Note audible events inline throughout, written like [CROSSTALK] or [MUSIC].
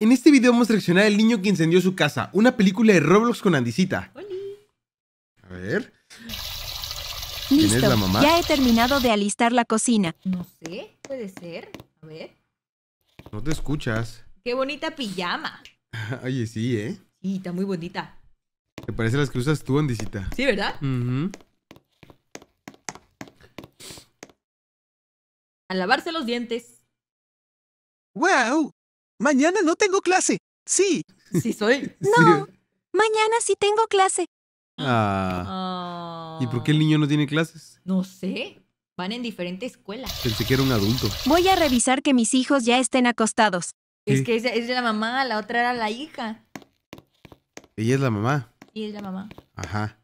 En este video vamos a reaccionar al niño que encendió su casa, una película de Roblox con Andisita. A ver. Ya he terminado de alistar la cocina. No sé, puede ser. A ver. No te escuchas. Qué bonita pijama. [LAUGHS] Oye, sí, ¿eh? Sí, está muy bonita. Te parece las que usas tú, Andisita. Sí, ¿verdad? Uh A lavarse los dientes. ¡Wow! Mañana no tengo clase. Sí. Sí soy. [LAUGHS] No, mañana sí tengo clase. Ah. ah. ¿Y por qué el niño no tiene clases? No sé. Van en diferentes escuelas. Pensé que era un adulto. Voy a revisar que mis hijos ya estén acostados. Es que esa es la mamá, la otra era la hija. Ella es la mamá. Sí, es la mamá. Ajá.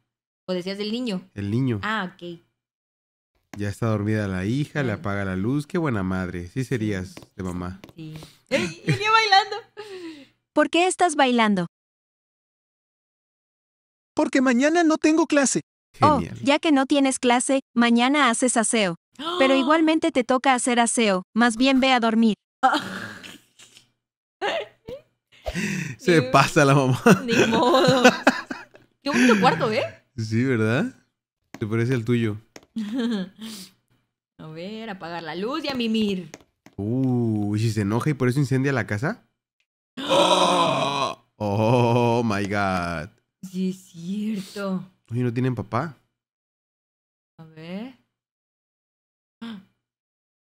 ¿O decías el niño? El niño. Ah, ok. Ya está dormida la hija, le apaga la luz. Qué buena madre. Sí serías de mamá. Sí. ¡Ey! [LAUGHS] bailando. ¿Por qué estás bailando? Porque mañana no tengo clase. Genial. Oh, ya que no tienes clase, mañana haces aseo. Pero [GASPS] igualmente te toca hacer aseo. Más bien ve a dormir. [LAUGHS] Se pasa la mamá. Ni modo. [LAUGHS] Qué bonito cuarto, ¿eh? Sí, ¿verdad? ¿Te parece el tuyo? [LAUGHS] a ver, apagar la luz y a mimir. Uh, ¿y si se enoja y por eso incendia la casa? [GASPS] ¡Oh! my God! Sí, es cierto. Oye, ¿no tienen papá? A ver.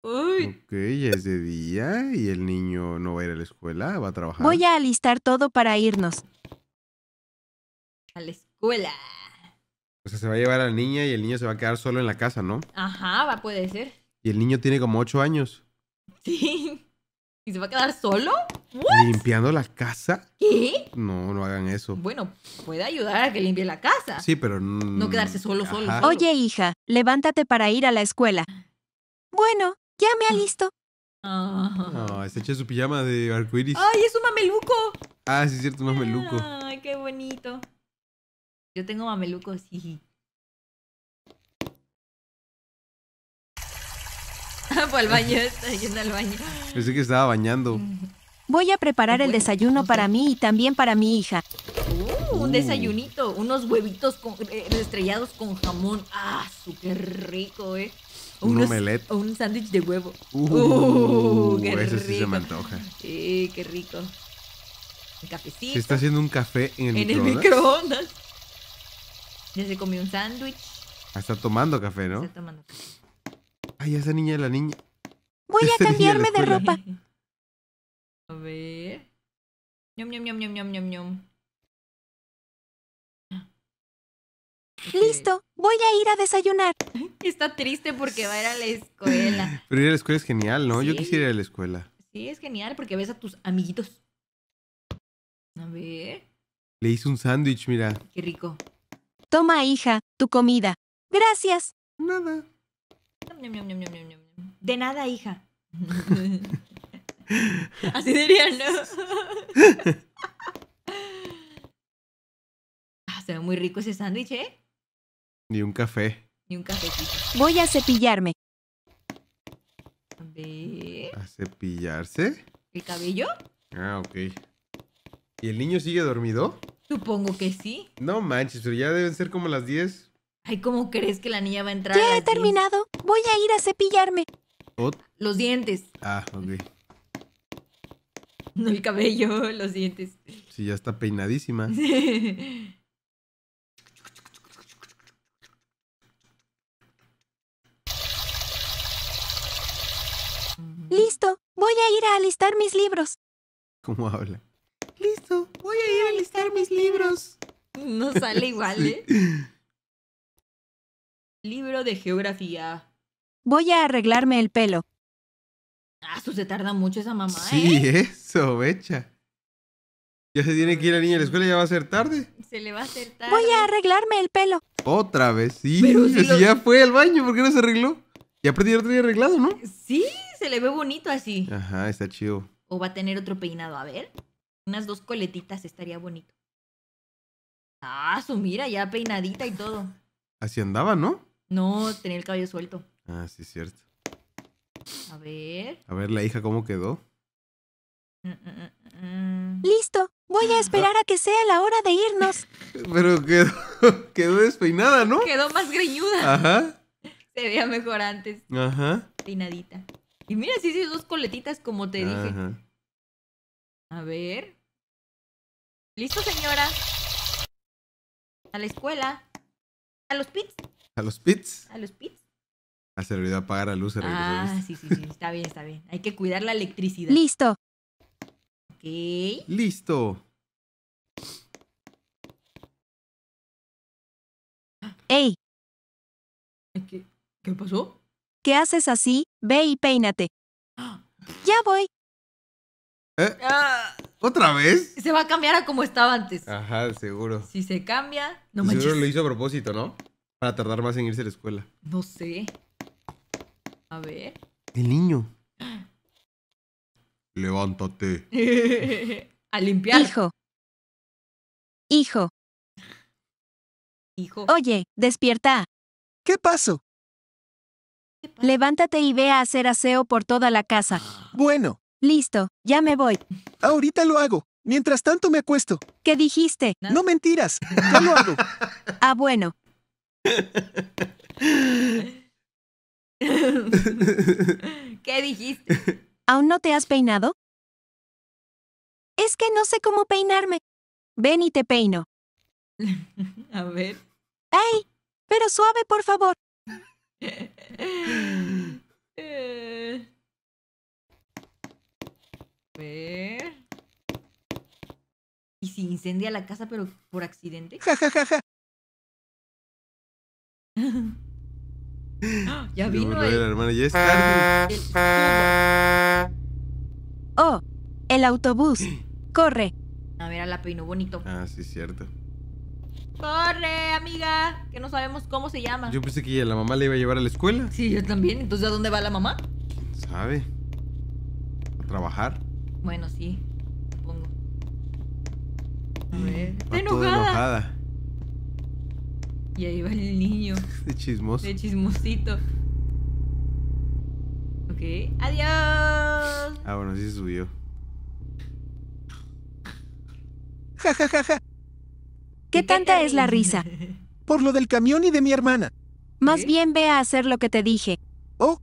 Uy. Ok, ya es de día y el niño no va a ir a la escuela, va a trabajar. Voy a alistar todo para irnos. A la escuela. O sea, se va a llevar a la niña y el niño se va a quedar solo en la casa, ¿no? Ajá, va, puede ser. Y el niño tiene como ocho años. Sí. [LAUGHS] ¿Y se va a quedar solo? ¿Limpiando la casa? ¿Qué? No, no hagan eso. Bueno, puede ayudar a que limpie la casa. Sí, pero no. quedarse solo, solo. Oye, hija, levántate para ir a la escuela. Bueno, ya me ha Ah, oh. se su pijama de arcoiris. ¡Ay, es un mameluco! Ah, sí, es cierto, un mameluco. Ay, qué bonito. Yo tengo mamelucos, sí. [LAUGHS] Fue al baño, está yendo al baño. Pensé que estaba bañando. Voy a preparar el desayuno para mí y también para mi hija. Uh, un uh. desayunito, unos huevitos eh, estrellados con jamón. ¡Ah, qué rico, eh! un omelette. O un sándwich de huevo. Uh, uh qué ese rico. sí se me antoja. Sí, qué rico. El cafecito. Se está haciendo un café en el microondas. En el microondas. Ya se comió un sándwich. Ah, está tomando café, ¿no? Está tomando café. Ay, esa niña es la niña. Voy este a cambiarme de ropa. [LAUGHS] A ver. Ñom, ñom, ñom, ñom, ñom, ñom. Listo, voy a ir a desayunar. [LAUGHS] Está triste porque va a ir a la escuela. [LAUGHS] Pero ir a la escuela es genial, ¿no? Yo quisiera ir a la escuela. Sí, es genial porque ves a tus amiguitos. A ver. Le hice un sándwich, mira. Qué rico. Toma, hija, tu comida. Gracias. Nada. De nada, hija. [LAUGHS] Así dirían, ¿no? [LAUGHS] Ah, se ve muy rico ese sándwich, ¿eh? Ni un café. Ni un cafecito. Voy a cepillarme. A cepillarse? ¿El cabello? Ah, ok. ¿Y el niño sigue dormido? Supongo que sí. No manches, pero ya deben ser como las 10. Ay, ¿cómo crees que la niña va a entrar? Ya he terminado. Voy a ir a cepillarme. los dientes. Ah, ok. No [LAUGHS] el cabello, los dientes. Sí, ya está peinadísima. [LAUGHS] Listo, voy a ir a alistar mis libros. ¿Cómo habla? Listo, voy a ir a alistar mis libros. No sale igual, ¿eh? Libro de geografía. Voy a arreglarme el pelo. Ah, se tarda mucho esa mamá, Sí, ¿eh? eso, becha. Ya se tiene que ir la niña a la escuela, ya va a ser tarde. Se le va a hacer tarde. Voy a arreglarme el pelo. Otra vez, sí. si ya fue al baño, ¿por qué no se arregló? Ya aprendió otro día arreglado, ¿no? Sí, se le ve bonito así. Ajá, está chido. O va a tener otro peinado, a ver. Unas dos coletitas estaría bonito. Ah, su mira, ya peinadita y todo. Así andaba, ¿no? No, tenía el cabello suelto. Ah, sí, es cierto. A ver. A ver, la hija, ¿cómo quedó? Mm, mm, mm, Listo. Voy a esperar a que sea la hora de irnos. [LAUGHS] Pero quedó, [LAUGHS] quedó despeinada, ¿no? Quedó más greñuda. Ajá. Se veía mejor antes. Ajá. Peinadita. Y mira, sí, sí, dos coletitas, como te dije. Ajá. A ver. ¿Listo, señora? A la escuela. A los pits. A los pits. A los pits. Ah, se le apagar la luz. ah, sí, sí, sí. Está bien, está bien. Hay que cuidar la electricidad. Listo. Ok. Listo. ¡Ey! ¿Qué, pasó? ¿Qué haces así? Ve y peínate. [GASPS] Ya voy. ¿Eh? Ah. ¿Otra vez? Se va a cambiar a como estaba antes. Ajá, seguro. Si se cambia, no manches. Seguro lo hizo a propósito, ¿no? Para tardar más en irse a la escuela. No sé. A ver. El niño. Levántate. [LAUGHS] a limpiar. Hijo. Hijo. Hijo. Oye, despierta. ¿Qué pasó? Levántate y ve a hacer aseo por toda la casa. Bueno. Listo, ya me voy. Ahorita lo hago. Mientras tanto me acuesto. ¿Qué dijiste? No, mentiras. Ya lo hago. ah, bueno. [LAUGHS] [LAUGHS] ¿Qué dijiste? ¿Aún no te has peinado? Es que no sé cómo peinarme. Ven y te peino. [LAUGHS] A ver. ¡Ey! Pero suave, por favor. [LAUGHS] A ver. ¿Y si incendia la casa, pero por accidente? Ja, ja, ja, ja. [GASPS] ya vino ya es ah. tarde. Oh, el autobús. [GASPS] Corre. A ver, a la peinó bonito. Ah, sí, cierto. Corre, amiga, que no sabemos cómo se llama. Yo pensé que la mamá le iba a llevar a la escuela. Sí, yo también. Entonces, ¿a dónde va la mamá? ¿Quién sabe? ¿A trabajar? Bueno, sí, supongo. A mm, ver. Está enojada. Y ahí va el niño. [LAUGHS] De chismoso. De chismosito. Ok. ¡Adiós! Ah, bueno, sí subió. Ja, ja, ja, ja. ¿Qué tanta es la risa? [LAUGHS] Por lo del camión y de mi hermana. Más bien ve a hacer lo que te dije. Oh.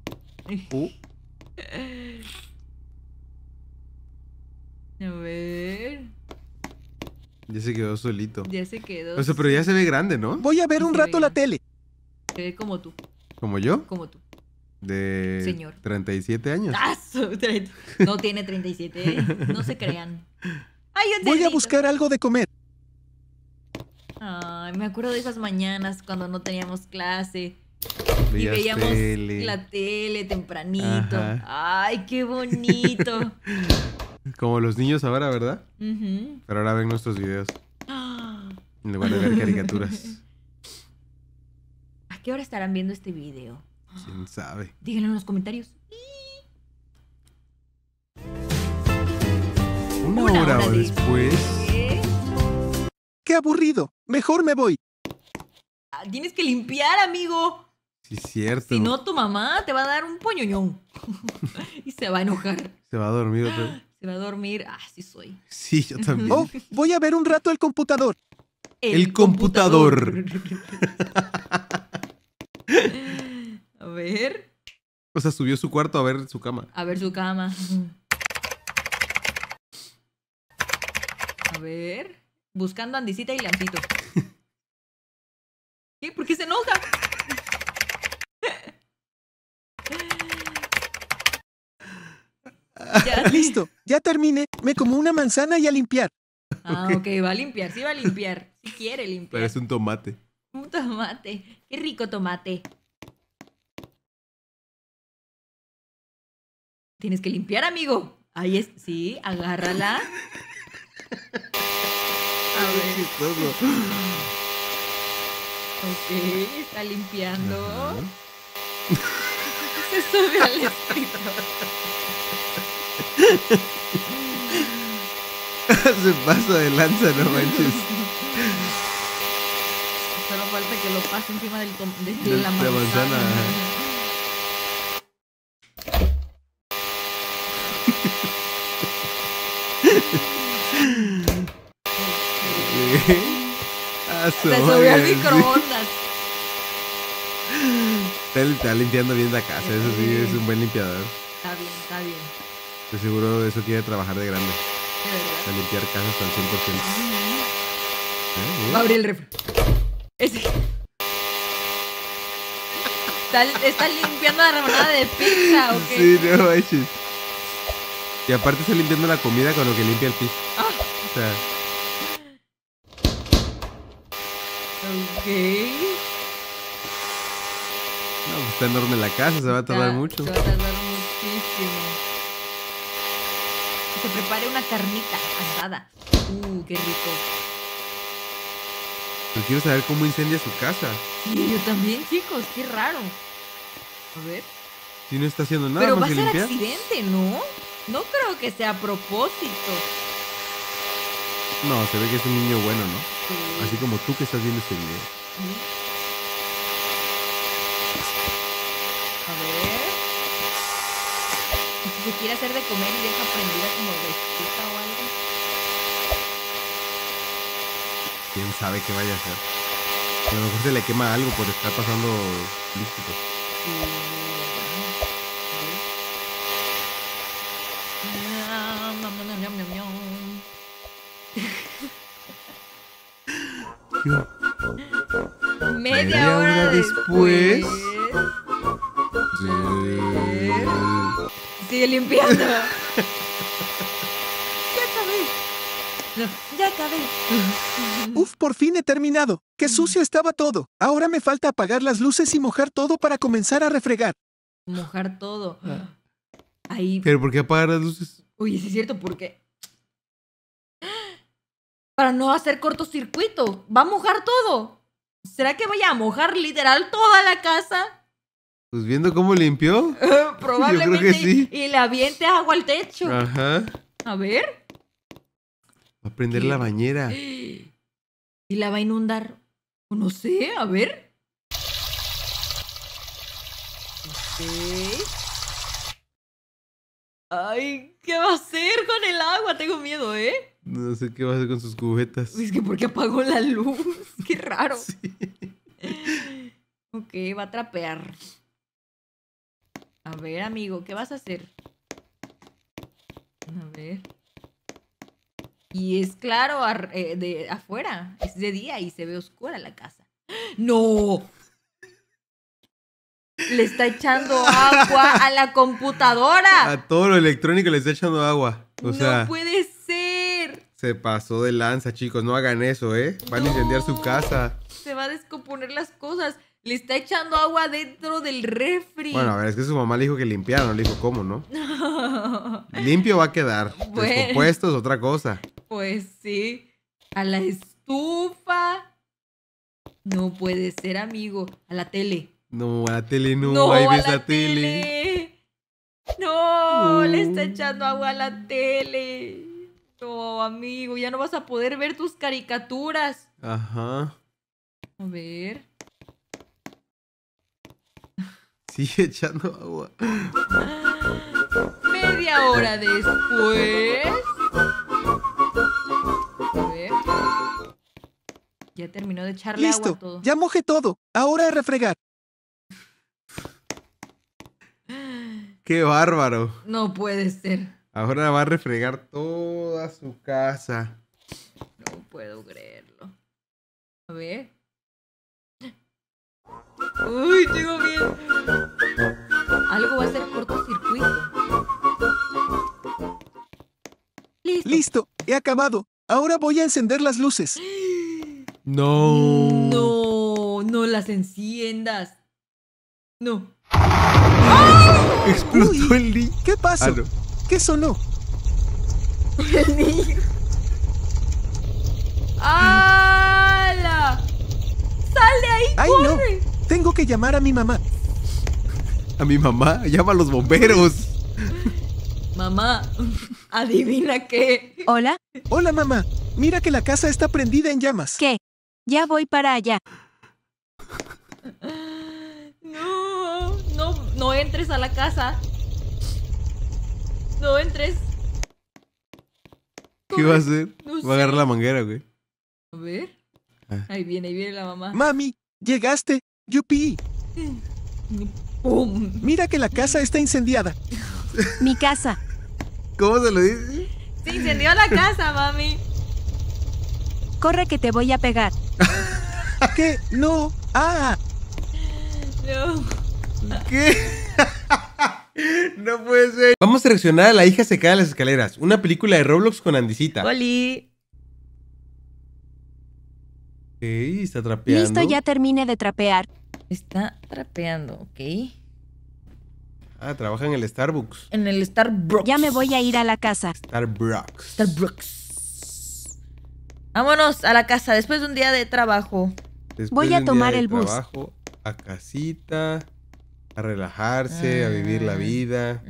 [LAUGHS] oh. A ver. Ya se quedó solito. Ya se quedó. O sea, pero ya se ve grande, ¿no? Voy a ver un rato la tele. Se ve como tú. ¿Como yo? Como tú. De Señor. 37 años. Ah, no tiene 37, no se crean. Ay, Voy a buscar algo de comer. Ay, me acuerdo de esas mañanas cuando no teníamos clase. y veíamos la tele tempranito. Ay, qué bonito. [LAUGHS] Como los niños ahora, ¿verdad? Pero ahora ven nuestros videos. Le van a ver caricaturas. [LAUGHS] ¿A qué hora estarán viendo este video? ¿Quién sabe? Díganlo en los comentarios. Una, hora, después. ¿Qué? aburrido! Mejor me voy. Ah, tienes que limpiar, amigo. Sí, cierto. Si no, tu mamá te va a dar un poñoñón. [LAUGHS] y se va a enojar. Se va a dormir otra [GASPS] a dormir. Ah, sí soy. Sí, yo también. Oh, voy a ver un rato el computador. El, computador. [LAUGHS] a ver. O sea, subió su cuarto a ver su cama. A ver su cama. A ver. Buscando Andisita y Lampito. [LAUGHS] ¿Qué? ¿Por qué se enoja? [LAUGHS] Listo, ya terminé. Me como una manzana y a limpiar. Ah, ok, va a limpiar. Sí va a limpiar. Si quiere limpiar. es un tomate. Un tomate. Qué rico tomate. Tienes que limpiar, amigo. Ahí es. Sí, agárrala. [LAUGHS] A ver. Ok, está limpiando. Se sube al espíritu [LAUGHS] Se paso de lanza, no manches. Solo falta que lo pase encima del de, la manzana. De manzana. [LAUGHS] Se subió al microondas. está limpiando bien la casa, eso sí, es un buen limpiador. Está bien, está bien. Estoy seguro de eso que trabajar de grande. A limpiar casas al 100%. ¿Eh? Va a abrir el refri. Ese. ¿Está, limpiando la rebanada de pizza o qué? Sí, no baches. Y aparte está limpiando la comida con lo que limpia el piso. Ah. O sea. Ok. No, pues está enorme la casa, se va a tardar mucho. Se va a tardar muchísimo se prepare una carnita asada. Uh, qué rico. Pero pues quiero saber cómo incendia su casa. Sí, yo también, chicos, qué raro. A ver. Si no está haciendo nada Pero va a ser accidente, ¿no? No creo que sea a propósito. No, se ve que es un niño bueno, ¿no? Así como tú que estás viendo este video. A ver. Si quiere hacer de comer y deja prendida como de puta o algo. Quién sabe qué vaya a hacer. A lo mejor se le quema algo por estar pasando líquido. Mm, [LAUGHS] media, Media hora, después. limpiando. [LAUGHS] ya acabé. ya acabé. Uf, por fin he terminado. Qué sucio estaba todo. Ahora me falta apagar las luces y mojar todo para comenzar a refregar. Mojar todo. Ah. Ahí. ¿Pero por qué apagar las luces? Uy, es cierto, porque. Para no hacer cortocircuito. Va a mojar todo. ¿Será que voy a mojar literal toda la casa? Pues viendo cómo limpió. [LAUGHS] probablemente. Y, le aviente agua al techo. Ajá. A ver. Va a prender la bañera. [GASPS] Y la va a inundar. No sé, a ver. No sé Ay, ¿qué va a hacer con el agua? Tengo miedo, ¿eh? No sé qué va a hacer con sus cubetas. Es que porque apagó la luz. [LAUGHS] Qué raro. [LAUGHS] Sí. Ok, va a trapear. A ver, amigo, ¿qué vas a hacer? A ver. Y es claro eh, de afuera, es de día y se ve oscura la casa. ¡No! Le está echando agua a la computadora. A todo lo electrónico le está echando agua. no puede ser. Se pasó de lanza, chicos. No hagan eso, ¿eh? Van a incendiar su casa. Se va a descomponer las cosas. Le está echando agua dentro del refri. Bueno, a ver, es que su mamá le dijo que limpiara, no le dijo cómo, ¿no? [LAUGHS] Limpio va a quedar. Bueno. Descompuesto es otra cosa. Pues sí. A la estufa. No puede ser, amigo. A la tele. No, a la tele no. Ahí la, tele. no, le está echando agua a la tele. No, amigo, ya no vas a poder ver tus caricaturas. Ajá. A ver sigue echando agua. Ah, media hora después. A ver. Ya terminó de echarle agua a todo. Ya mojé todo. Ahora a refregar. Ah. Qué bárbaro. No puede ser. Ahora va a refregar toda su casa. No puedo creerlo. A ver. Uy, tengo bien algo va a ser cortocircuito. Listo. he acabado. Ahora voy a encender las luces. [GASPS] No. No, no las enciendas. No. ¡Ah! Explotó el niño. ¿Qué pasó? Ah, ¿Qué sonó? El niño. ¡Ala! ¡Sal ahí! ¡Ay, corre! Tengo que llamar a mi mamá. A mi mamá, llama a los bomberos. Mamá, adivina qué. Hola. Hola, mamá. Mira que la casa está prendida en llamas. ¿Qué? Ya voy para allá. No, no, no entres a la casa. No entres. ¿Qué va a hacer? va a agarrar la manguera, güey. A ver. Ah. Ahí viene, ahí viene la mamá. Mami, llegaste. Yupi. Mira que la casa está incendiada. Mi casa. ¿Cómo se lo dice? Se incendió la casa, mami. Corre que te voy a pegar. ¿Qué? No. Ah. No. ¿Qué? no puede ser. Vamos a reaccionar a La hija se cae las escaleras, una película de Roblox con Andisita. ¡Oli! Ey, está trapeando. Listo, ya terminé de trapear. Está trapeando, ok. Ah, trabaja en el Starbucks. En el Starbucks. Ya me voy a ir a la casa. Starbucks. Starbucks. Vámonos a la casa después de un día de trabajo. voy a tomar el trabajo, bus. A casita, a relajarse, a vivir la ah, vida.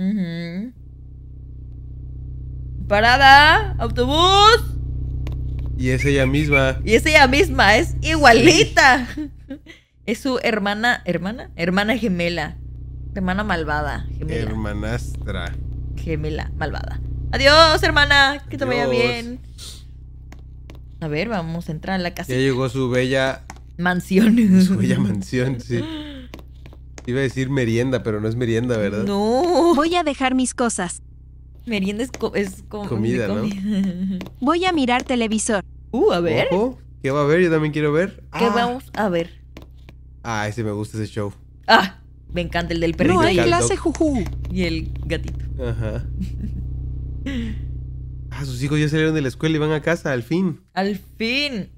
Parada, autobús. Y es ella misma. Y es ella misma, es igualita. [LAUGHS] Es su hermana, hermana, hermana gemela. Hermana malvada. Gemela. Hermanastra. Gemela malvada. Adiós, hermana. Que te vaya bien. A ver, vamos a entrar en la casa. Ya llegó su bella mansión. Su bella mansión, sí. Iba a decir merienda, pero no es merienda, ¿verdad? No. Voy a dejar mis cosas. Merienda es, comida, ¿no? Voy a mirar televisor. Uh, a ver. ¿Qué va a ver? Yo también quiero ver. ¿Qué ah. vamos a ver? Ah, ese me gusta ese show. Ah, me encanta el del perrito. No hay clase, juju. Y el gatito. Ajá. [LAUGHS] ah, sus hijos ya salieron de la escuela y van a casa, al fin. Al fin.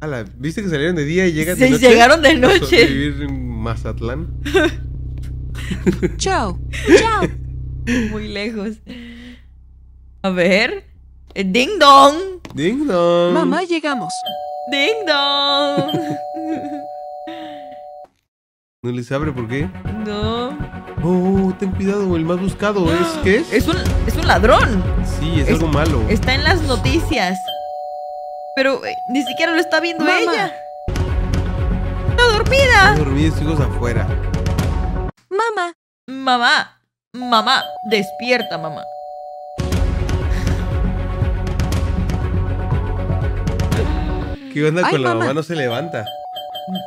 Ala, ¿viste que salieron de día y llegan de noche? llegaron de noche. A vivir en Mazatlán. [LAUGHS] Chao. Chao. Muy lejos. A ver. Eh, ding dong. Ding dong. Mamá, llegamos. Ding dong. [LAUGHS] No pues, les abre, ¿por qué? No. Oh, ten cuidado, el más buscado es. [GASPS] ¿Qué es? Es un, ladrón. Sí, es, algo malo. Está en las noticias. Pero eh, ni siquiera lo está viendo ella. Está dormida. Está dormida, afuera. Mamá. Mamá. Mamá. Despierta, mamá. ¿Qué onda con la mamá? No se levanta.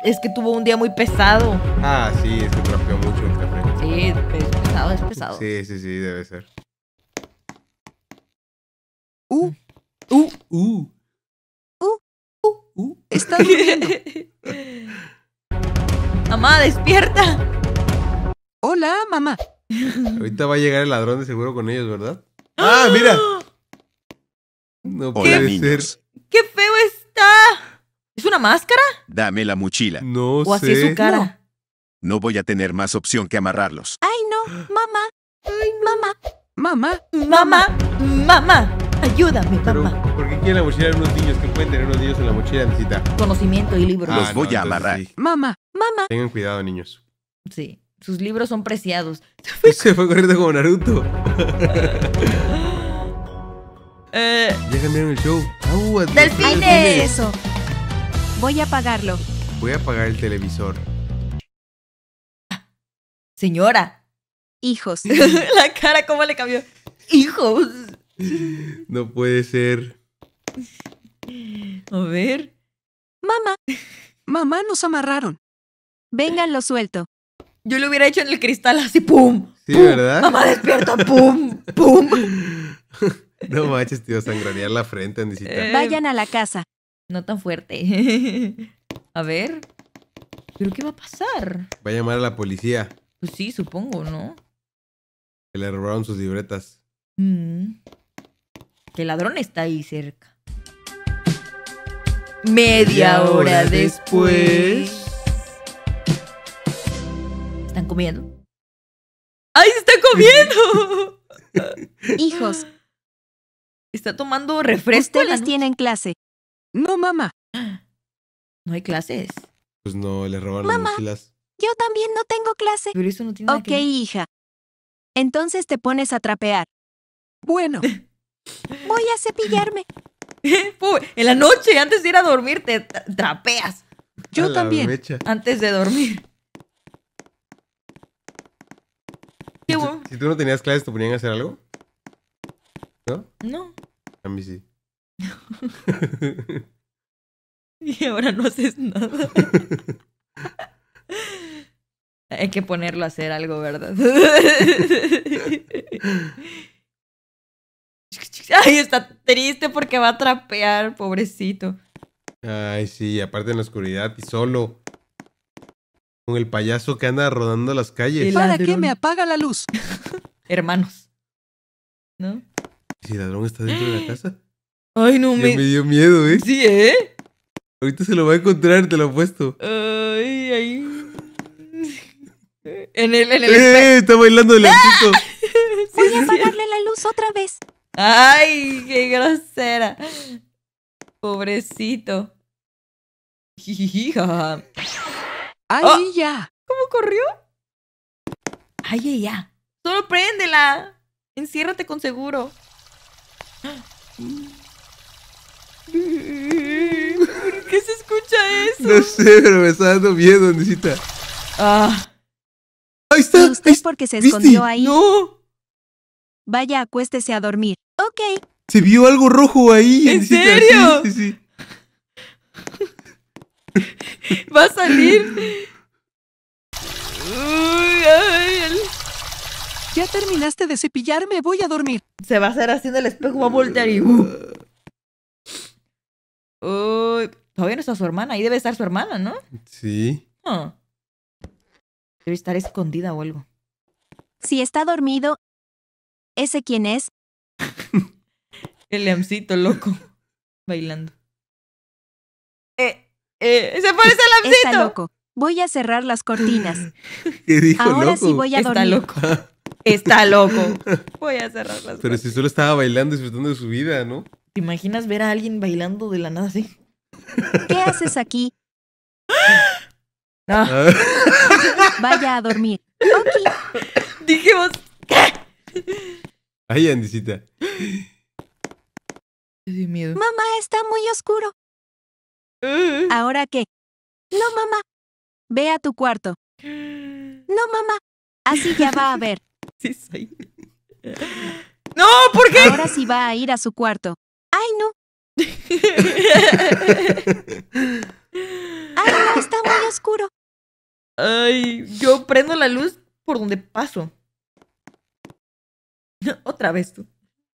Es que tuvo un día muy pesado. Ah, sí, es que trapeó mucho el café. Sí, es pesado, es pesado. Sí, sí, sí, debe ser. Uh, mm. uh, uh, uh. Uh, uh, uh. Está durmiendo. mamá, despierta. Hola, mamá. Ahorita va a llegar el ladrón de seguro con ellos, ¿verdad? ¡Ah, ¡Ah mira! No puede ser. ¡Qué feo está! ¿Es una máscara? Dame la mochila. No sí. sé. O así es su cara. No. voy a tener más opción que amarrarlos. Ay, no. Mamá. Ay, mamá. Mamá. Mamá. Mamá. Mamá. Ayúdame, papá. ¿Por qué quieren la mochila de unos niños? que pueden tener unos niños en la mochila? Necesita conocimiento y libros. Los ah, voy a amarrar. Mamá. Mamá. Tengan cuidado, niños. Sí. Sus libros son preciados. [LAUGHS] Se fue corriendo como Naruto. [LAUGHS] eh, ya el show. ¡Delfines! ¡Delfines! Eso. Voy a apagarlo. Voy a apagar el televisor. Señora. Hijos. [LAUGHS] La cara, ¿cómo le cambió? Hijos. No puede ser. A ver. Mamá. Mamá nos amarraron. Vengan, lo suelto. Yo lo hubiera hecho en el cristal así, ¡pum! Sí, ¿verdad? Mamá despierta, ¡pum! ¡pum! [LAUGHS] no manches, tío, sangranear la frente, Andisita. Vayan a la casa. No tan fuerte. [LAUGHS] a ver. ¿Pero qué va a pasar? Va a llamar a la policía. Pues sí, supongo, ¿no? Que le robaron sus libretas. Mm. Que el ladrón está ahí cerca. Media hora después. ¿Están comiendo? ¡Ay, se está comiendo! [LAUGHS] Hijos. Está tomando refresco. tiene en clase. No, mamá. No hay clases. Pues no, le robaron las mochilas. Yo también no tengo clase. Pero eso no tiene Okay, hija. Entonces te pones a trapear. Bueno, [LAUGHS] Voy a cepillarme. [LAUGHS] En la noche, antes de ir a dormir, te trapeas. yo también. Antes de dormir. Qué Si tú- Si tú no tenías clases, ¿te ponían a hacer algo? ¿No? No. A mí sí. [LAUGHS] y ahora no haces nada. [LAUGHS] Hay que ponerlo a hacer algo, ¿verdad? [LAUGHS] Ay, está triste porque va a trapear, pobrecito. Ay, sí, aparte en la oscuridad y solo. Con el payaso que anda rodando las calles. ¿Y ¿Para qué me apaga la luz? Hermanos. ¿No? si el ladrón está dentro de la casa? Ay, no me... me dio miedo, ¿eh? Sí, ¿eh? Ahorita se lo va a encontrar, te lo apuesto. Ay, ay. En el, en el ¡Eh! Está bailando el chico [LAUGHS] Voy a apagarle la luz otra vez. Ay, qué grosera. Pobrecito. Hija. Ay, oh. ya. ¿Cómo corrió? Ay, ya. Solo préndela. Enciérrate con seguro. ¿Por qué se escucha eso? No sé, pero me está dando miedo, Nisita. Ah. Ahí está. ¿Usted porque se escondió ahí? ¡No! Vaya, acuéstese a dormir. Ok. Se vio algo rojo ahí. ¿En serio? Sí, sí, [LAUGHS] Va a salir. Ya terminaste de cepillarme, voy a dormir. Se va a hacer así el espejo, a voltear y. Uh. Uy, todavía no está su hermana. Ahí debe estar su hermana, ¿no? Sí. Ah. Debe estar escondida o algo. Si está dormido, ¿ese quién es? [LAUGHS] El lamcito loco. Bailando. Eh, eh, ¡Se parece el lamcito Está loco. Voy a cerrar las cortinas. [LAUGHS] ¿Qué dijo Ahora sí voy a está Loco. Está loco. Voy a cerrar las Pero si solo estaba bailando disfrutando de su vida, ¿no? ¿Te imaginas ver a alguien bailando de la nada así? ¿Qué haces aquí? [LAUGHS] Vaya a dormir. Ok. Dijimos. Ay, Andisita. miedo. Mamá, está muy oscuro. ¿Ahora qué? No, mamá. Ve a tu cuarto. No, mamá. Así ya va a ver. Sí, ¡No! ¿Por qué? Ahora sí va a ir a su cuarto. ¡Ay, no! [LAUGHS] ¡Ay, no! Está muy oscuro. Ay, yo prendo la luz por donde paso. [LAUGHS] Otra vez tú.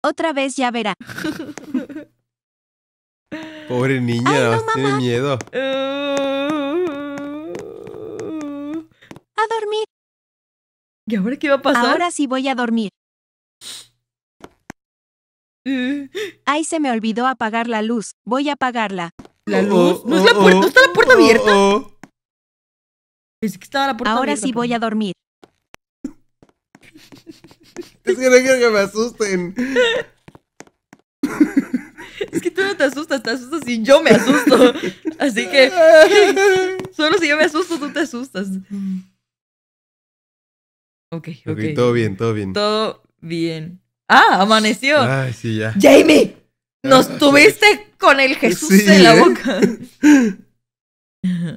Otra vez ya verá. [LAUGHS] Pobre niña, tiene miedo. A dormir. ¿Y ahora qué va a pasar? Ahora sí voy a dormir. Ay, se me olvidó apagar la luz. Voy a apagarla. ¿La oh, luz? ¿No, es oh, la puerta? ¿No está la puerta oh, abierta? Ahora sí voy a dormir. es que no quiero que me asusten. Es que tú no te asustas, te asustas y yo me asusto. Así que [LAUGHS] solo si yo me asusto, tú te asustas. Ok, ok. okay todo bien, todo bien. Todo bien. Ah, amaneció. Ay, sí, ya. Jamie. Nos [LAUGHS] tuviste con el Jesús en la ¿eh? boca.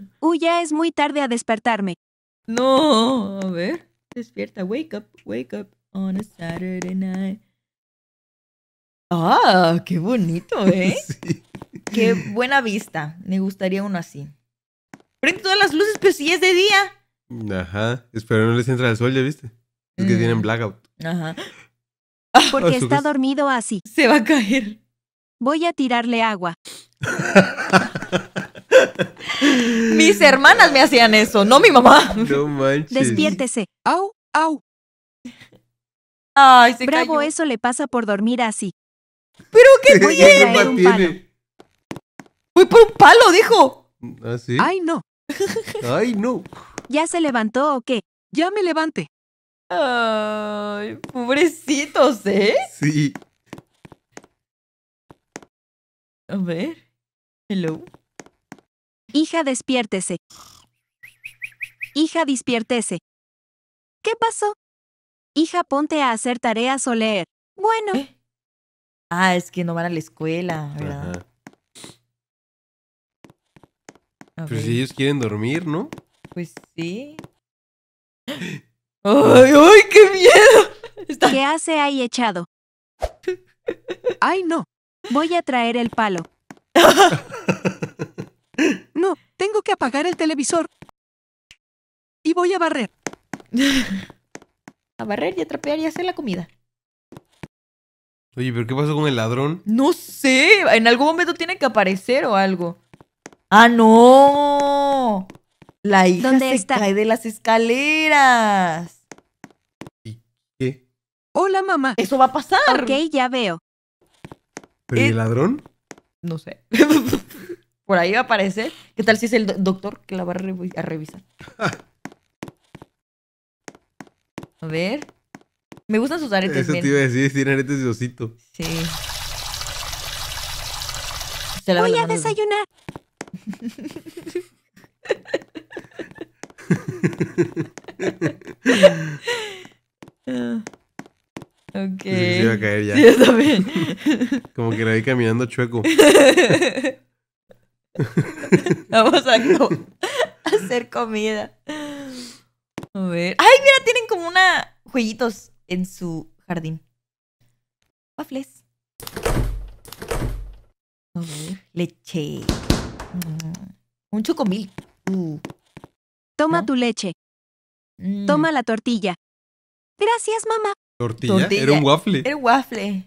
[LAUGHS] Uy, ya es muy tarde a despertarme. No, a ver. Despierta, wake up, wake up on a Saturday night. Ah, qué bonito, [LAUGHS] ¿eh? Qué buena vista. Me gustaría uno así. Prende todas las luces, pero si es de día. Ajá. Espero no les entra el sol, ¿ya viste? Es que mm. tienen blackout. Ajá. [GASPS] Porque está dormido así. Se va a caer. Voy a tirarle agua. Mis hermanas me hacían eso, no mi mamá. No manches. Despiértese. Au, au. Ay, se Bravo, eso le pasa por dormir así. ¿Pero qué Voy tiene? un palo. Voy por un palo, dijo. ¿Ah, sí? Ay, no. Ay, no. ¿Ya se levantó o qué? Ya me levante. Ay, pobrecitos, ¿eh? Sí. A ver. Hello. Hija, despiértese. Hija, despiértese. ¿Qué pasó? Hija, ponte a hacer tareas o leer. Bueno. ¿Eh? Ah, es que no van a la escuela, ¿verdad? si pues ellos quieren dormir, ¿no? Pues sí. ¡Ay, ay, qué miedo! ¿Qué hace ahí echado? [LAUGHS] ¡Ay, no! Voy a traer el palo. [LAUGHS] No, tengo que apagar el televisor. Y voy a barrer. A barrer y a trapear y hacer la comida. Oye, pero ¿qué pasó con el ladrón? No sé, en algún momento tiene que aparecer o algo. ¡Ah, no! La hija se cae de las escaleras. ¿Y qué? Hola, mamá. Eso va a pasar. Ok, ya veo. ¿Pero el eh, ladrón? No sé. [LAUGHS] Por ahí va a aparecer. ¿Qué tal si es el doctor que la va a, revisar? [LAUGHS] a ver. Me gustan sus aretes. Eso te iba a decir, tiene aretes de osito. Sí. Voy a desayunar. [LAUGHS] Ah. Ok. se iba a caer ya. Sí, [LAUGHS] Como que la vi caminando chueco. [LAUGHS] Vamos [LAUGHS] a, hacer comida. A ver. ¡Ay, mira! Tienen como una jueguitos en su jardín. Waffles. A ver. Leche. Mm, un chocomil. Uh. Toma tu leche. Mm. Toma la tortilla. Gracias, mamá. Tortilla. Era un waffle. Era un waffle.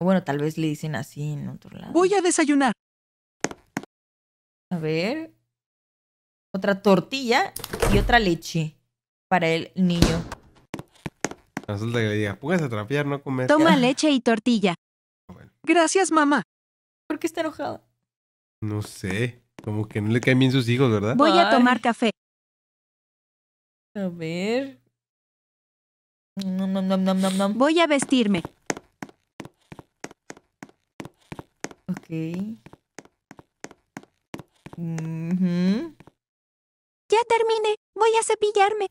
Bueno, tal vez le dicen así en otro lado. Voy a desayunar. A ver. Otra tortilla y otra leche para el niño. Resulta que le diga, puedes atrapear, no comer. Toma leche y tortilla. Ah, Gracias, mamá. ¿Por qué está enojada? No sé. Como que no le caen bien sus hijos, ¿verdad? Voy a tomar café. A ver. Voy a vestirme. Ok. Ya terminé. Voy a cepillarme.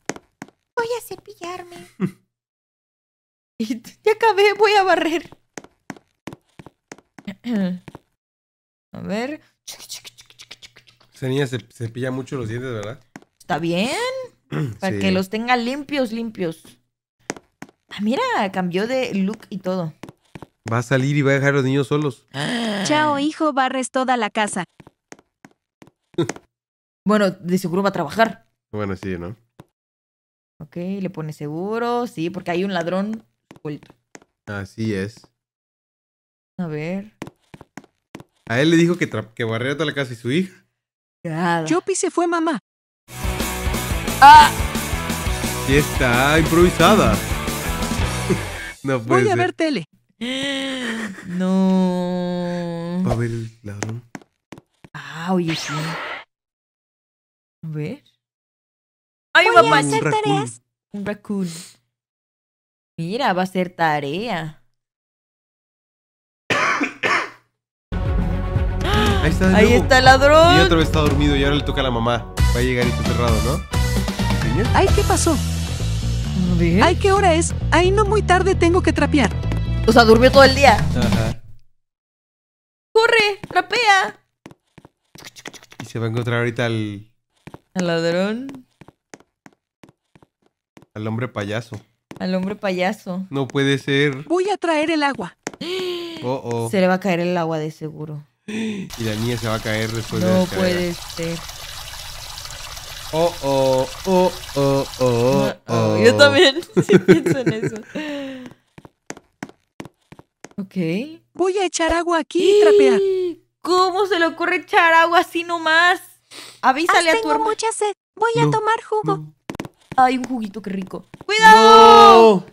Voy a cepillarme. [LAUGHS] ya acabé. Voy a barrer. [CLEARS THROAT] a ver. Esa se cepilla mucho los dientes, ¿verdad? Está bien. [CLEARS THROAT] Para que los tenga limpios, limpios. Ah, mira, cambió de look y todo. Va a salir y va a dejar a los niños solos. [GASPS] Chao, hijo, barres toda la casa. [LAUGHS] bueno, de seguro va a trabajar. Bueno, sí, ¿no? Ok, le pone seguro, sí, porque hay un ladrón vuelto. Así es. A ver. A él le dijo que, que toda la casa y su hija. Claro. Chopi se fue, mamá. ¡Ah! Y está improvisada. Voy a ver tele. No. Va a ver el ladrón. Ah, oye, sí. A ver. ¡Ay, un a hacer tareas. Un raccoon. Mira, va a ser tarea. Ahí está. el Ahí está el Y otra vez está dormido y ahora le toca a la mamá. Va a llegar y está cerrado, ¿no? Ay, ¿qué pasó? ¿eh? Ay, ¿qué hora es? Ahí no muy tarde tengo que trapear. O sea, durmió todo el día. Ajá. ¡Corre! ¡Trapea! Y se va a encontrar ahorita al. Al ladrón. Al hombre payaso. Al hombre payaso. No puede ser. Voy a traer el agua. [GASPS] Oh, oh. Se le va a caer el agua de seguro. [GASPS] Y la niña se va a caer después de No puede ser. Oh, oh, oh, oh, oh, Yo también pienso en eso. Ok. Voy a echar agua aquí y ¿Cómo se le ocurre echar agua así nomás? Avísale a tu tengo mucha sed. Voy a tomar jugo. Hay Ay, un juguito, qué rico. ¡Cuidado!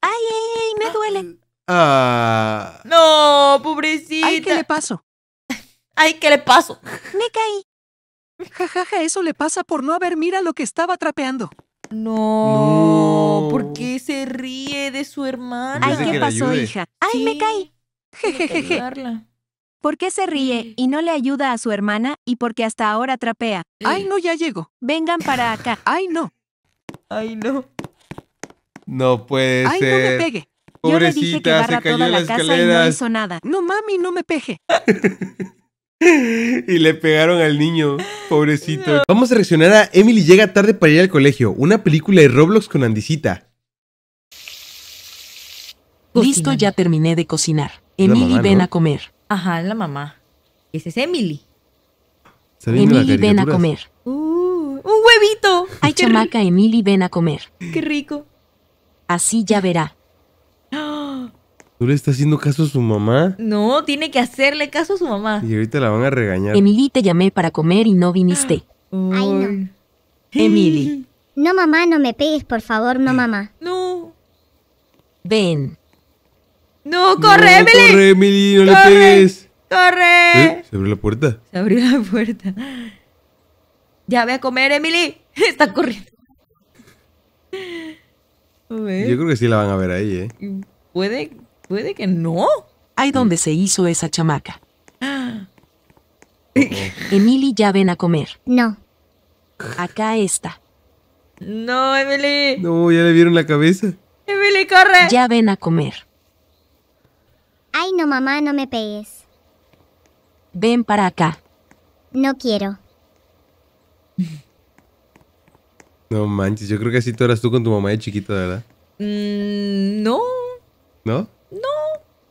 Ay, ay, ay, me duele. Ah. No, pobrecita Ay, ¿qué le paso? Ay, ¿qué le paso? Me caí. Jajaja, ja, ja, eso le pasa por no haber mira lo que estaba trapeando. No, no. ¿por qué se ríe de su hermana? Ay, ¿qué pasó, hija? Ay, me caí. Jejejeje. ¿Por qué se ríe y no le ayuda a su hermana y porque hasta ahora trapea? Ay, no, ya llego. Vengan para acá. [LAUGHS] Ay, no. Ay, no. No puede ser. Ay, no me pegue. Pobrecita, Yo le dije que barra toda la, casa y no hizo nada. No, mami, no me peje. [LAUGHS] [LAUGHS] y le pegaron al niño, pobrecito. Vamos a reaccionar a Emily llega tarde para ir al colegio, una película de Roblox con Andisita. Listo, ya terminé de cocinar. Emily, ven a comer. Ajá, la mamá. Ese es Emily. Emily, ven a comer. Uh, un huevito. Ay, chamaca, Emily, ven a comer. Qué rico. Así ya verá. ¿Tú le estás haciendo caso a su mamá? No, tiene que hacerle caso a su mamá. Y ahorita la van a regañar. Emily, te llamé para comer y no viniste. [GASPS] Ay, no. Emily. No, mamá, no me pegues, por favor, no, mamá. No. Ven. No, corre, Emily. Corre, Emily, no le pegues. Corre. ¿Eh? Se abrió la puerta. Se abrió la puerta. Ya ve a comer, Emily. [LAUGHS] Está corriendo. Yo creo que sí la van a ver ahí, ¿eh? Puede Puede que no. Hay donde se hizo esa chamaca. Emily, ya ven a comer. No. Acá está. No, Emily. No, ya le vieron la cabeza. Emily, corre. Ya ven a comer. Ay, no, mamá, no me pegues. Ven para acá. No quiero. No manches, yo creo que así tú eras tú con tu mamá de chiquita, ¿verdad? Mm, no. ¿No?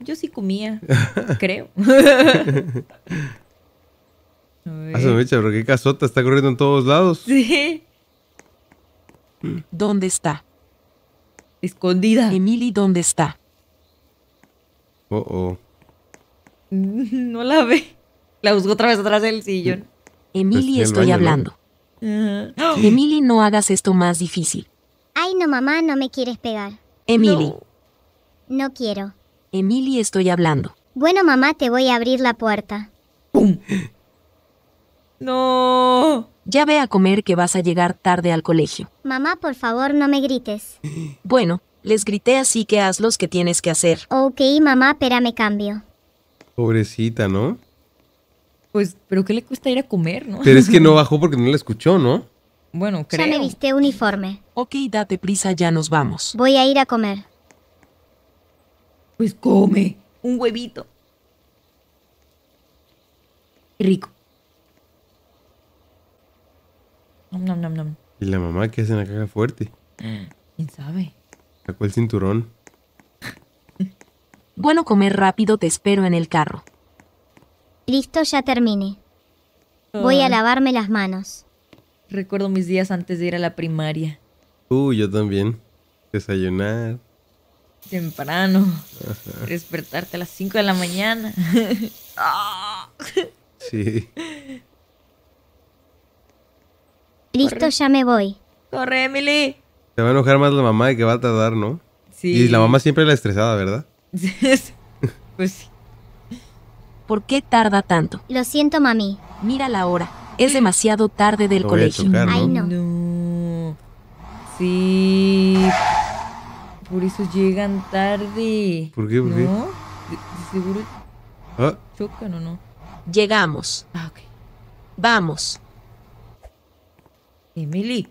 Yo sí comía, [LAUGHS] creo. pero qué casota está corriendo en todos lados. Sí. ¿Dónde está? Escondida. Emily, ¿dónde está? Oh, oh. [LAUGHS] No la ve. La busco otra vez atrás del sillón. Emily, pues, estoy hablando. Emily, no hagas esto más difícil. Ay, no, mamá, no me quieres pegar. Emily. no quiero. Emily, estoy hablando. Bueno, mamá, te voy a abrir la puerta. ¡Pum! No. Ya ve a comer que vas a llegar tarde al colegio. Mamá, por favor, no me grites. Bueno, les grité así que haz los que tienes que hacer. Ok, mamá, pero me cambio. Pobrecita, ¿no? Pues, pero ¿qué le cuesta ir a comer, no? Pero es que no [LAUGHS] bajó porque no la escuchó, ¿no? Bueno, creo. Ya me viste uniforme. Ok, date prisa, ya nos vamos. Voy a ir a comer. Pues come. Un huevito. Rico. ¿Y la mamá que hace en la caja fuerte? ¿Quién sabe? Sacó el cinturón. Bueno, comer rápido, te espero en el carro. Listo, ya terminé. Voy a lavarme las manos. Recuerdo mis días antes de ir a la primaria. Uh, yo también. Desayunar, temprano. [LAUGHS] Despertarte a las 5 de la mañana. [LAUGHS] Ah. sí. Listo, ya me voy. Corre, Emily. Se va a enojar más la mamá de que va a tardar, ¿no? Sí. Y la mamá siempre la estresada, ¿verdad? [LAUGHS] pues sí. ¿Por qué tarda tanto? Lo siento, mami. Mira la hora. Es demasiado tarde del colegio. Ay, no. no. Sí. Por eso llegan tarde. ¿Por qué? ¿Por qué? seguro ah. chocan o no. Llegamos. Ah, ok. Vamos. Emily.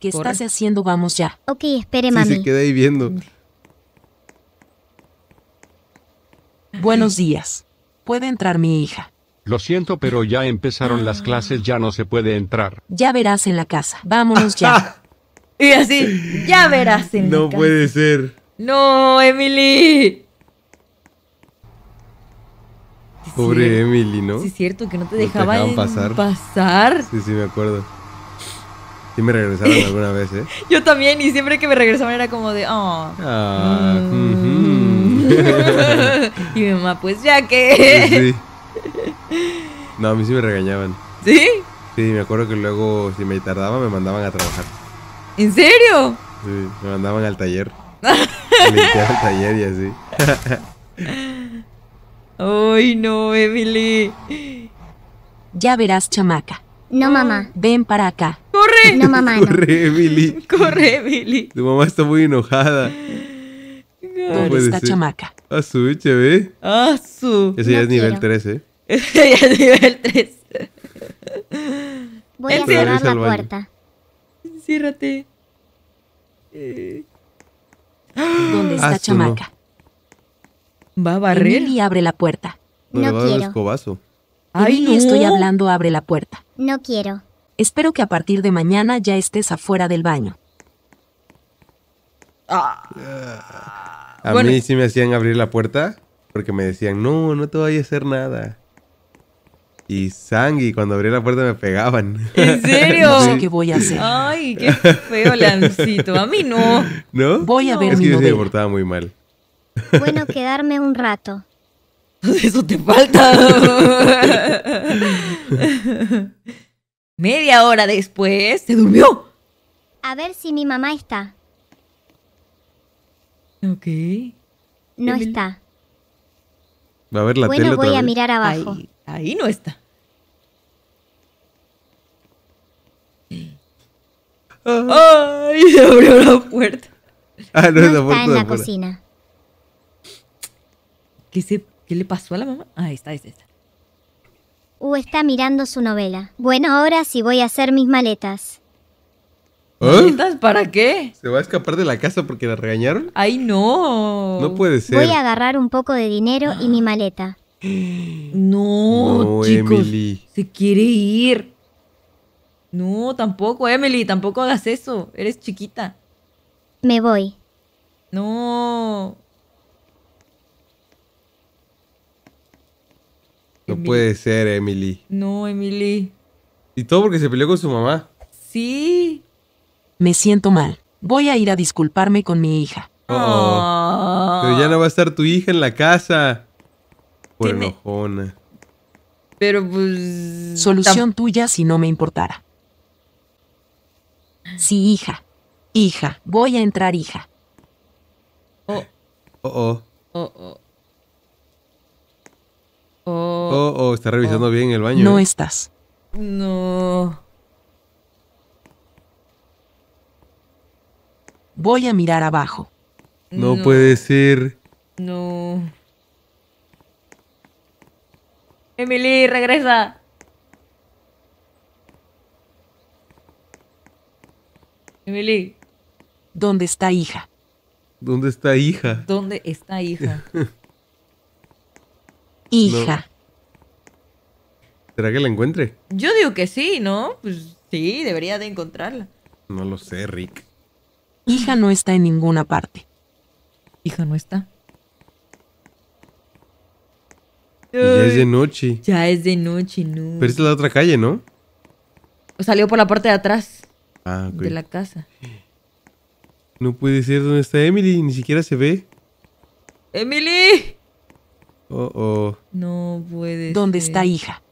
¿Qué estás haciendo? Vamos ya. Ok, espere, sí, se queda ahí viendo. Buenos días. Puede entrar mi hija. Lo siento, pero ya empezaron las clases, ya no se puede entrar. Ya verás en la casa. Vámonos ya. [LAUGHS] Y así, ya verás No puede ser. No, Emily. Pobre Emily, ¿no? Sí, es cierto, que no te dejaban pasar. Sí, sí, me acuerdo. Sí me regresaron [LAUGHS] alguna vez, ¿eh? Yo también, y siempre que me regresaban era como de, Ah, ah mm". [LAUGHS] y mi mamá, pues ya que... sí. [LAUGHS] No, a mí sí me regañaban. ¿Sí? Sí, me acuerdo que luego si me tardaba me mandaban a trabajar. ¿En serio? Sí, me mandaban al taller. metí al taller y así. [LAUGHS] Ay, no, Emily. Ya verás, chamaca. No, mamá. Ven para acá. ¡Corre! No, mamá. No. Corre, Emily. Corre, Emily. Tu mamá está muy enojada. No, está chamaca. A su, chévere. ¿eh? [LAUGHS] Ese ya es nivel 3, ¿eh? Ese ya es nivel 3. Voy a cerrar la puerta. Enciérrate. Eh. ¿Dónde está chamaca? ¿Va a barrer? Emily abre la puerta. No, va quiero. escobazo. Ay, estoy hablando, abre la puerta. No quiero. Espero que a partir de mañana ya estés afuera del baño. Ah. A mí sí me hacían abrir la puerta porque me decían, no, no te vayas a hacer nada y sangue, cuando abría la puerta me pegaban. ¿En serio? No sé qué voy a hacer. Ay, qué feo Lancito. A mí no. ¿No? Voy a ver es que yo portaba muy mal. Bueno, quedarme un rato. [LAUGHS] Eso te falta. Media hora después se durmió. A ver si mi mamá está. Ok. No está. Va a ver la bueno, voy a mirar abajo. Ahí no está. ¡Ay! Se abrió la puerta. Ah, no, no está puerta en la cocina. ¿Qué, le pasó a la mamá? Ah, ahí está, ahí está. Uh, está mirando su novela. Bueno, ahora sí voy a hacer mis maletas. ¿Eh? ¿Maletas para qué? ¿Se va a escapar de la casa porque la regañaron? ¡Ay, no! No puede ser. Voy a agarrar un poco de dinero y mi maleta. No, se quiere ir. No, tampoco, Emily, tampoco hagas eso. Eres chiquita. Me voy. No. No puede ser, Emily. No, Emily. Y todo porque se peleó con su mamá. Sí. Me siento mal. Voy a ir a disculparme con mi hija. Oh. Pero ya no va a estar tu hija en la casa. Pero pues... Solución tuya si no me importara. Sí, hija. Hija, voy a entrar, hija. Oh. Oh, oh. Oh, oh. Oh, oh, está revisando oh. bien el baño. No eh. estás. No. Voy a mirar abajo. no. puede ser. No. Emily, regresa. Emily. ¿Dónde está hija? ¿Dónde está hija? ¿Dónde está hija? [LAUGHS] hija. ¿Será que la encuentre? Yo digo que sí, ¿no? Pues sí, debería de encontrarla. No lo sé, Rick. Hija no está en ninguna parte. Hija no está. ya es de noche. Ya es de noche, no. Pero esta es la otra calle, ¿no? Salió por la parte de atrás. Ah, De la casa. No puede ser dónde está Emily, ni siquiera se ve. ¡Emily! Oh, oh. No puede ¿Dónde está hija?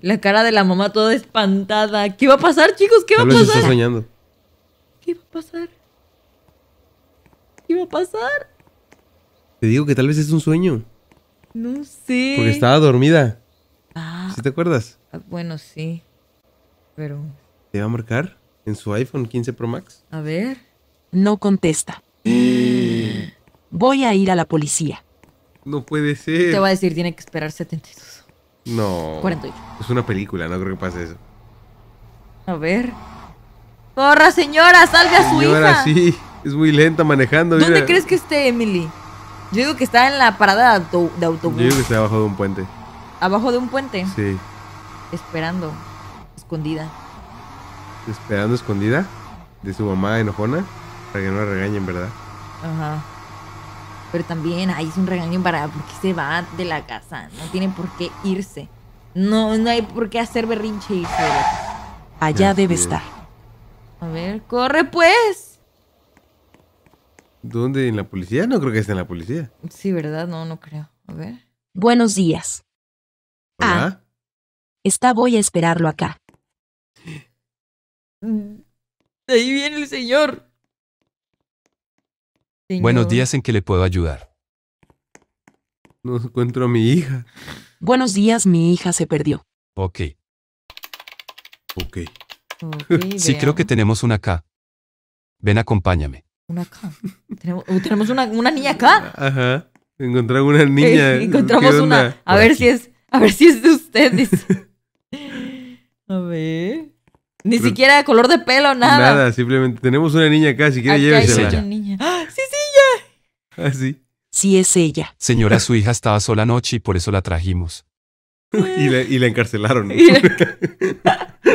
La cara de la mamá toda espantada. ¿Qué va a pasar, chicos? ¿Qué va a pasar? soñando. ¿Qué va a pasar? ¿Qué va a pasar? Te digo que tal vez es un sueño. No sé. Porque estaba dormida. Ah. ¿Sí te acuerdas? Ah, bueno, sí. Pero. ¿Te va a marcar? ¿En su iPhone 15 Pro Max? A ver. No contesta. [GASPS] Voy a ir a la policía. No puede ser. Te va a decir, tiene que esperar 72. No. 48. Es una película, no creo que pase eso. A ver. ¡Porra, señora! salga a su señora, Ahora sí. Es muy lenta manejando. ¿Dónde crees que esté Emily? Yo digo que está en la parada de, autobús. Yo digo que está abajo de un puente. ¿Abajo de un puente? Sí. Esperando. Escondida. ¿Esperando escondida? De su mamá enojona. Para que no la regañen, ¿verdad? Ajá. Pero también ahí es un regaño para porque se va de la casa. No tiene por qué irse. No, no hay por qué hacer berrinche y irse Allá debe estar. A ver, corre pues. ¿Dónde? ¿En la policía? No creo que esté en la policía. Sí, ¿verdad? No, no creo. A ver. Buenos días. Ah, está, voy a esperarlo acá. Mm, ahí viene el señor. Buenos días, ¿en qué le puedo ayudar? No encuentro a mi hija. Buenos días, mi hija se perdió. Ok. Ok. [LAUGHS] sí, creo que tenemos una acá. Ven, acompáñame una acá. tenemos, una, niña acá. Ajá. Encontramos una niña. [LAUGHS] encontramos una. A ver si es. A ver si es de ustedes. [LAUGHS] a ver. Ni siquiera color de pelo, nada. Nada, simplemente tenemos una niña acá, si quiere llévesela. Hay niña. ¡Ah, ¡Ah, sí, sí, ya. Ah, sí. Sí es ella. Señora, su hija estaba sola anoche y por eso la trajimos. [LAUGHS] y, la, encarcelaron.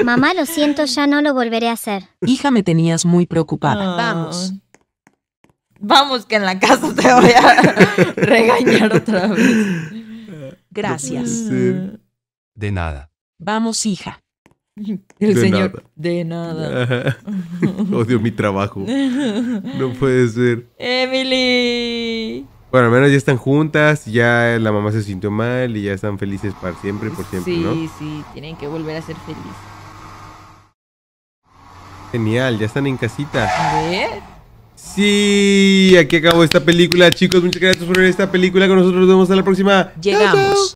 Mamá, lo siento, ya no lo volveré a hacer. Hija, me tenías muy preocupada. Ah. Vamos. Vamos que en la casa te voy a [LAUGHS] regañar otra vez. Gracias. de nada. Vamos, hija. El de señor. Nada. De nada. Odio mi trabajo. No puede ser. Emily. Bueno, al menos ya están juntas, ya la mamá se sintió mal y ya están felices para siempre, por siempre, ¿no? Sí, sí, tienen que volver a ser felices. Genial, ya están en casita. A ver. Sí, aquí acabó esta película, chicos. Muchas gracias por ver esta película con nosotros. Nos vemos a la próxima. Llegamos.